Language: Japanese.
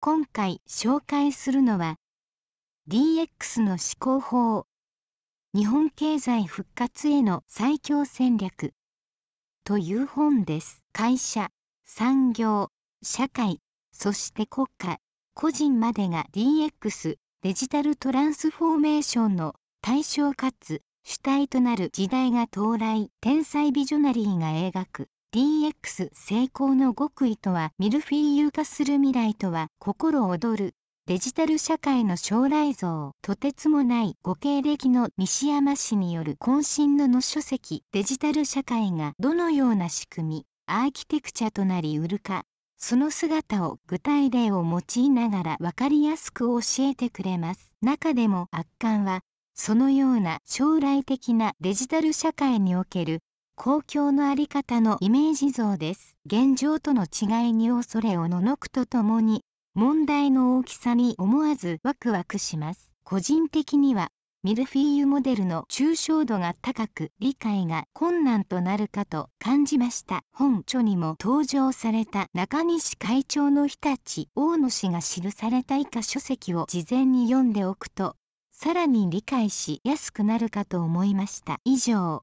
今回紹介するのは DX の思考法日本経済復活への最強戦略という本です会社産業社会そして国家個人までが DX デジタルトランスフォーメーションの対象かつ主体となる時代が到来天才ビジョナリーが描く DX 成功の極意とはミルフィーユ化する未来とは心躍るデジタル社会の将来像とてつもないご経歴の西山氏による渾身のの書籍デジタル社会がどのような仕組みアーキテクチャとなりうるかその姿を具体例を用いながら分かりやすく教えてくれます中でも圧巻はそのような将来的なデジタル社会における公共の在り方のイメージ像です。現状との違いに恐れをののくとともに、問題の大きさに思わずワクワクします。個人的には、ミルフィーユモデルの抽象度が高く理解が困難となるかと感じました本書にも登場された中西会長の日立大野氏が記された以下書籍を事前に読んでおくとさらに理解しやすくなるかと思いました以上